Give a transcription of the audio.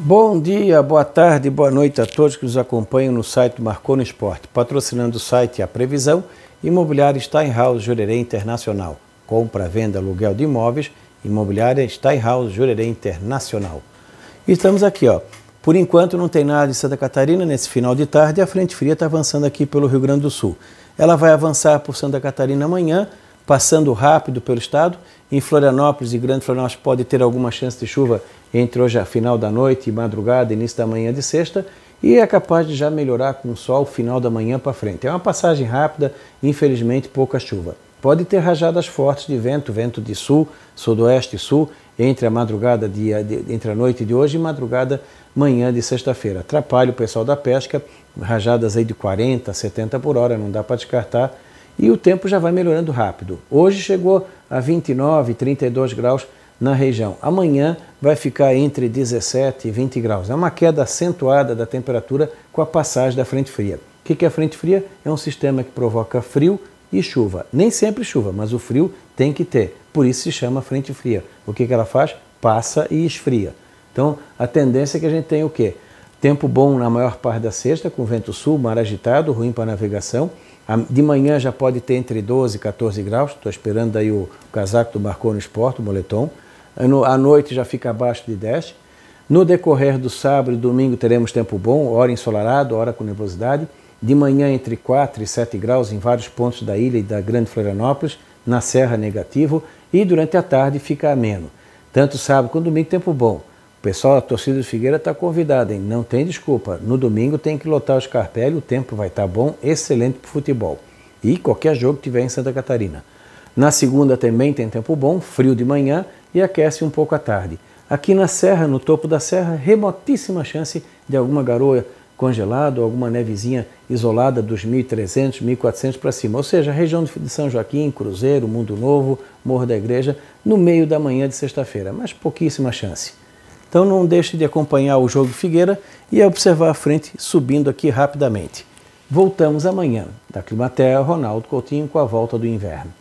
Bom dia, boa tarde, boa noite a todos que nos acompanham no site Marcou Esporte, patrocinando o site A Previsão, Imobiliária Steinhaus Jurerê Internacional. Compra, venda, aluguel de imóveis, Imobiliária Steinhaus Jurerê Internacional. estamos aqui, ó. Por enquanto não tem nada de Santa Catarina nesse final de tarde, a frente fria está avançando aqui pelo Rio Grande do Sul. Ela vai avançar por Santa Catarina amanhã, passando rápido pelo estado. Em Florianópolis e Grande Florianópolis pode ter alguma chance de chuva entre hoje a final da noite, madrugada, início da manhã de sexta, e é capaz de já melhorar com o sol final da manhã para frente. É uma passagem rápida, infelizmente pouca chuva. Pode ter rajadas fortes de vento, vento de sul, sudoeste e sul, entre a madrugada de, entre a noite de hoje e madrugada manhã de sexta-feira. Atrapalha o pessoal da pesca, rajadas aí de 40, 70 por hora, não dá para descartar e o tempo já vai melhorando rápido. Hoje chegou a 29, 32 graus na região. Amanhã vai ficar entre 17 e 20 graus. É uma queda acentuada da temperatura com a passagem da frente fria. O que é a frente fria? É um sistema que provoca frio e chuva. Nem sempre chuva, mas o frio tem que ter. Por isso se chama frente fria. O que ela faz? Passa e esfria. Então a tendência é que a gente tem o quê? Tempo bom na maior parte da sexta, com vento sul, mar agitado, ruim para navegação. De manhã já pode ter entre 12 e 14 graus. Estou esperando aí o casaco do Marconi Sport, o moletom. À noite já fica abaixo de 10. No decorrer do sábado e domingo teremos tempo bom, hora ensolarado, hora com nebulosidade. De manhã entre 4 e 7 graus em vários pontos da ilha e da Grande Florianópolis, na Serra negativo. E durante a tarde fica ameno. Tanto sábado quanto domingo tempo bom pessoal, a torcida do Figueira está convidada, hein? Não tem desculpa. No domingo tem que lotar o Scarpelli, o tempo vai estar tá bom, excelente para o futebol. E qualquer jogo que tiver em Santa Catarina. Na segunda também tem tempo bom, frio de manhã e aquece um pouco à tarde. Aqui na serra, no topo da serra, remotíssima chance de alguma garoa congelada ou alguma nevezinha isolada dos 1.300, 1.400 para cima. Ou seja, a região de São Joaquim, Cruzeiro, Mundo Novo, Morro da Igreja, no meio da manhã de sexta-feira, mas pouquíssima chance. Então não deixe de acompanhar o jogo Figueira e observar a frente subindo aqui rapidamente. Voltamos amanhã. Da Climaterra, Ronaldo Coutinho com a volta do inverno.